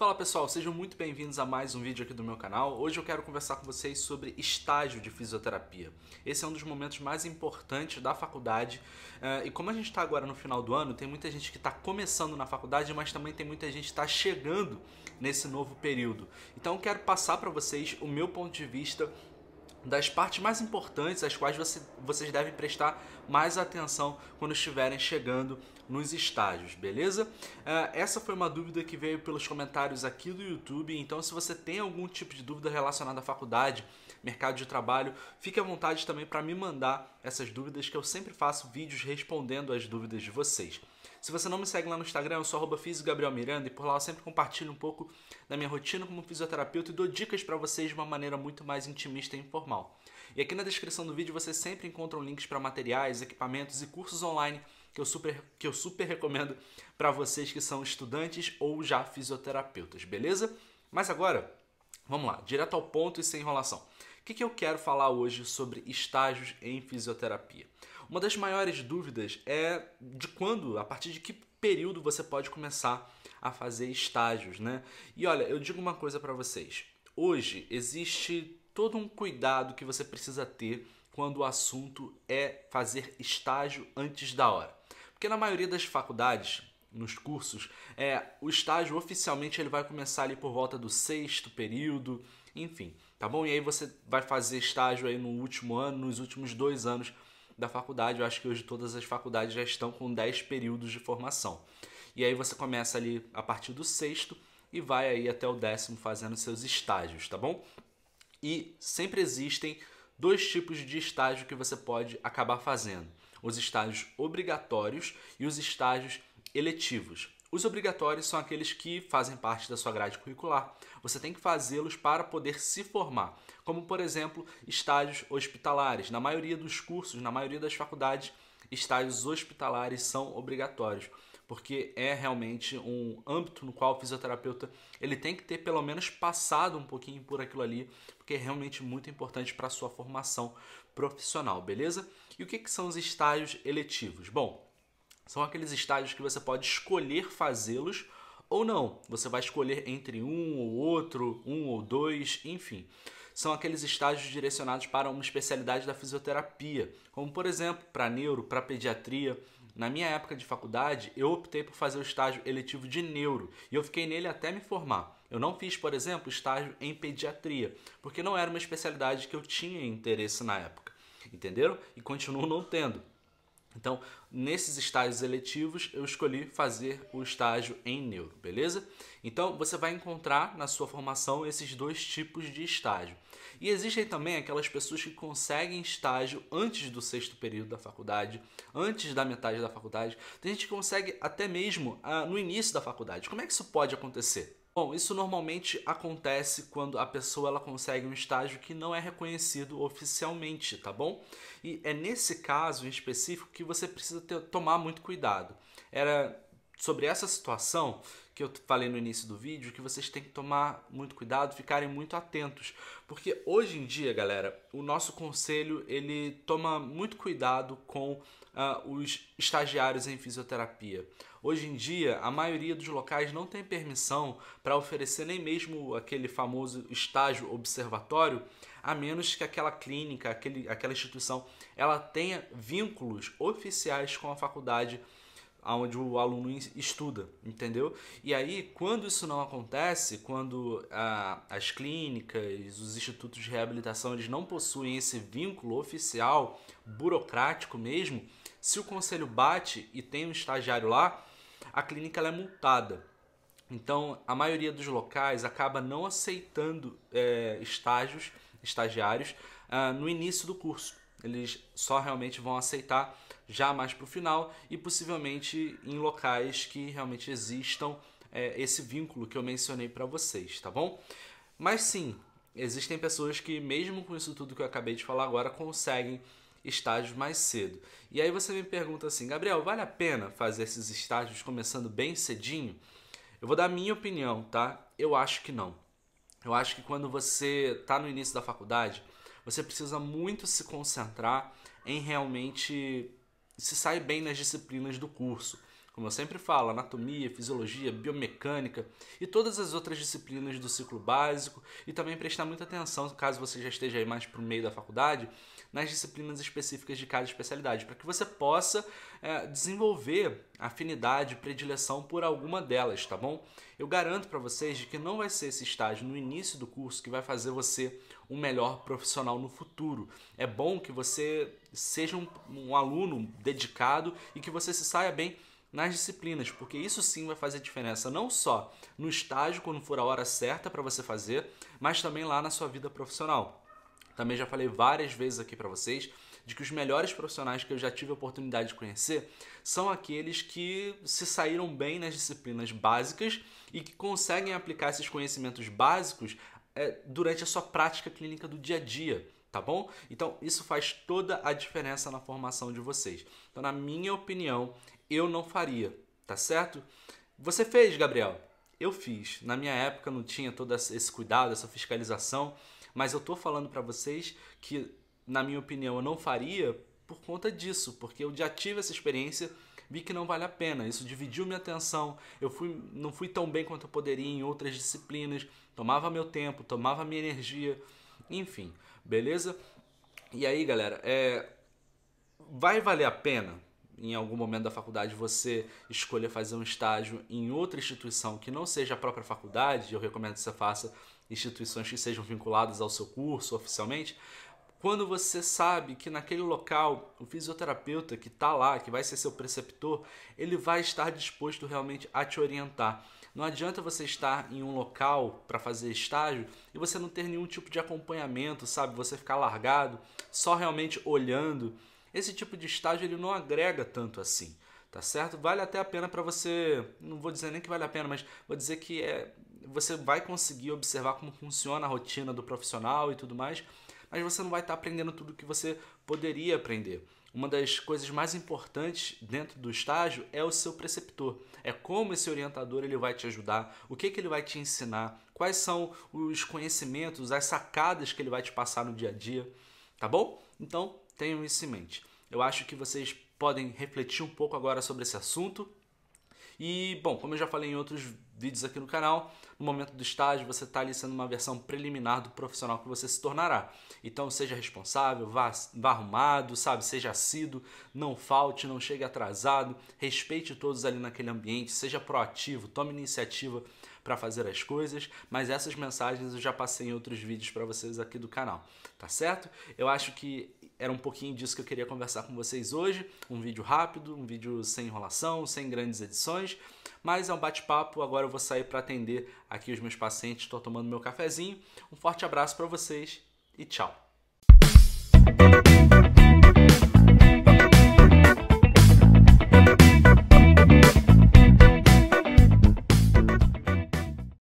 Fala pessoal, sejam muito bem-vindos a mais um vídeo aqui do meu canal. Hoje eu quero conversar com vocês sobre estágio de fisioterapia. Esse é um dos momentos mais importantes da faculdade eh, e como a gente está agora no final do ano, tem muita gente que está começando na faculdade, mas também tem muita gente que está chegando nesse novo período. Então eu quero passar para vocês o meu ponto de vista das partes mais importantes às quais você, vocês devem prestar mais atenção quando estiverem chegando nos estágios, beleza? Uh, essa foi uma dúvida que veio pelos comentários aqui do YouTube, então se você tem algum tipo de dúvida relacionada à faculdade, mercado de trabalho, fique à vontade também para me mandar essas dúvidas que eu sempre faço vídeos respondendo as dúvidas de vocês. Se você não me segue lá no Instagram, eu sou @fisio_gabrielmiranda e por lá eu sempre compartilho um pouco da minha rotina como fisioterapeuta e dou dicas para vocês de uma maneira muito mais intimista e informal. E aqui na descrição do vídeo você sempre encontra links para materiais, equipamentos e cursos online que eu super, que eu super recomendo para vocês que são estudantes ou já fisioterapeutas, beleza? Mas agora, vamos lá, direto ao ponto e sem enrolação. O que, que eu quero falar hoje sobre estágios em fisioterapia? Uma das maiores dúvidas é de quando, a partir de que período você pode começar a fazer estágios, né? E olha, eu digo uma coisa para vocês. Hoje existe todo um cuidado que você precisa ter quando o assunto é fazer estágio antes da hora. Porque na maioria das faculdades, nos cursos, é, o estágio oficialmente ele vai começar ali por volta do sexto período, enfim, tá bom? E aí você vai fazer estágio aí no último ano, nos últimos dois anos da faculdade. Eu acho que hoje todas as faculdades já estão com 10 períodos de formação. E aí você começa ali a partir do sexto e vai aí até o décimo fazendo seus estágios, tá bom? E sempre existem dois tipos de estágio que você pode acabar fazendo: os estágios obrigatórios e os estágios eletivos. Os obrigatórios são aqueles que fazem parte da sua grade curricular. Você tem que fazê-los para poder se formar, como por exemplo, estágios hospitalares. Na maioria dos cursos, na maioria das faculdades, estágios hospitalares são obrigatórios, porque é realmente um âmbito no qual o fisioterapeuta ele tem que ter pelo menos passado um pouquinho por aquilo ali, porque é realmente muito importante para a sua formação profissional, beleza? E o que, que são os estágios eletivos? Bom, são aqueles estágios que você pode escolher fazê-los ou não. Você vai escolher entre um ou outro, um ou dois, enfim. São aqueles estágios direcionados para uma especialidade da fisioterapia, como por exemplo para neuro, para pediatria. Na minha época de faculdade, eu optei por fazer o estágio eletivo de neuro e eu fiquei nele até me formar. Eu não fiz, por exemplo, estágio em pediatria, porque não era uma especialidade que eu tinha interesse na época. Entenderam? E continuo não tendo. Então, nesses estágios eletivos, eu escolhi fazer o estágio em neuro, beleza? Então, você vai encontrar na sua formação esses dois tipos de estágio. E existem também aquelas pessoas que conseguem estágio antes do sexto período da faculdade, antes da metade da faculdade. Tem gente que consegue até mesmo ah, no início da faculdade. Como é que isso pode acontecer? Bom, isso normalmente acontece quando a pessoa ela consegue um estágio que não é reconhecido oficialmente, tá bom? E é nesse caso em específico que você precisa ter, tomar muito cuidado. Era sobre essa situação que eu falei no início do vídeo, que vocês têm que tomar muito cuidado, ficarem muito atentos, porque hoje em dia, galera, o nosso conselho ele toma muito cuidado com uh, os estagiários em fisioterapia. Hoje em dia, a maioria dos locais não tem permissão para oferecer nem mesmo aquele famoso estágio observatório, a menos que aquela clínica, aquele, aquela instituição, ela tenha vínculos oficiais com a faculdade aonde o aluno estuda, entendeu? E aí, quando isso não acontece, quando a, ah, as clínicas, os institutos de reabilitação, eles não possuem esse vínculo oficial, burocrático mesmo, se o conselho bate e tem um estagiário lá, a clínica é multada. Então, a maioria dos locais acaba não aceitando é, estágios, estagiários, ah, no início do curso eles só realmente vão aceitar já mais para o final e possivelmente em locais que realmente existam é, esse vínculo que eu mencionei para vocês, tá bom? Mas sim, existem pessoas que, mesmo com isso tudo que eu acabei de falar agora, conseguem estágios mais cedo. E aí você me pergunta assim, Gabriel, vale a pena fazer esses estágios começando bem cedinho? Eu vou dar a minha opinião, tá? Eu acho que não. Eu acho que quando você está no início da faculdade, você precisa muito se concentrar em realmente se sair bem nas disciplinas do curso. Como eu sempre falo, anatomia, fisiologia, biomecânica e todas as outras disciplinas do ciclo básico e também prestar muita atenção, caso você já esteja aí mais para o meio da faculdade, nas disciplinas específicas de cada especialidade, para que você possa é, desenvolver afinidade, predileção por alguma delas, tá bom? Eu garanto para vocês de que não vai ser esse estágio no início do curso que vai fazer você um melhor profissional no futuro. É bom que você seja um, um aluno dedicado e que você se saia bem nas disciplinas, porque isso sim vai fazer diferença não só no estágio, quando for a hora certa para você fazer, mas também lá na sua vida profissional. Também já falei várias vezes aqui para vocês de que os melhores profissionais que eu já tive a oportunidade de conhecer são aqueles que se saíram bem nas disciplinas básicas e que conseguem aplicar esses conhecimentos básicos é, durante a sua prática clínica do dia a dia tá bom? Então, isso faz toda a diferença na formação de vocês. Então, na minha opinião, eu não faria, tá certo? Você fez, Gabriel? Eu fiz. Na minha época não tinha todo esse cuidado, essa fiscalização, mas eu tô falando para vocês que, na minha opinião, eu não faria por conta disso, porque eu já tive essa experiência vi que não vale a pena. Isso dividiu minha atenção. Eu fui, não fui tão bem quanto eu poderia em outras disciplinas. Tomava meu tempo, tomava minha energia, enfim, beleza? E aí, galera, é... vai valer a pena? em algum momento da faculdade você escolha fazer um estágio em outra instituição que não seja a própria faculdade, eu recomendo que você faça instituições que sejam vinculadas ao seu curso oficialmente, quando você sabe que naquele local o fisioterapeuta que está lá, que vai ser seu preceptor, ele vai estar disposto realmente a te orientar. Não adianta você estar em um local para fazer estágio e você não ter nenhum tipo de acompanhamento, sabe? Você ficar largado, só realmente olhando esse tipo de estágio ele não agrega tanto assim, tá certo? Vale até a pena para você, não vou dizer nem que vale a pena, mas vou dizer que é, você vai conseguir observar como funciona a rotina do profissional e tudo mais, mas você não vai estar tá aprendendo tudo que você poderia aprender. Uma das coisas mais importantes dentro do estágio é o seu preceptor. É como esse orientador ele vai te ajudar, o que, que ele vai te ensinar, quais são os conhecimentos, as sacadas que ele vai te passar no dia a dia, tá bom? Então, tenham isso em mente. Eu acho que vocês podem refletir um pouco agora sobre esse assunto. E, bom, como eu já falei em outros vídeos aqui no canal, no momento do estágio você está ali sendo uma versão preliminar do profissional que você se tornará. Então seja responsável, vá, vá arrumado, sabe? Seja assíduo, não falte, não chegue atrasado, respeite todos ali naquele ambiente, seja proativo, tome iniciativa para fazer as coisas, mas essas mensagens eu já passei em outros vídeos para vocês aqui do canal, tá certo? Eu acho que era um pouquinho disso que eu queria conversar com vocês hoje, um vídeo rápido, um vídeo sem enrolação, sem grandes edições, mas é um bate-papo, agora eu vou sair para atender aqui os meus pacientes, estou tomando meu cafezinho. Um forte abraço para vocês e tchau.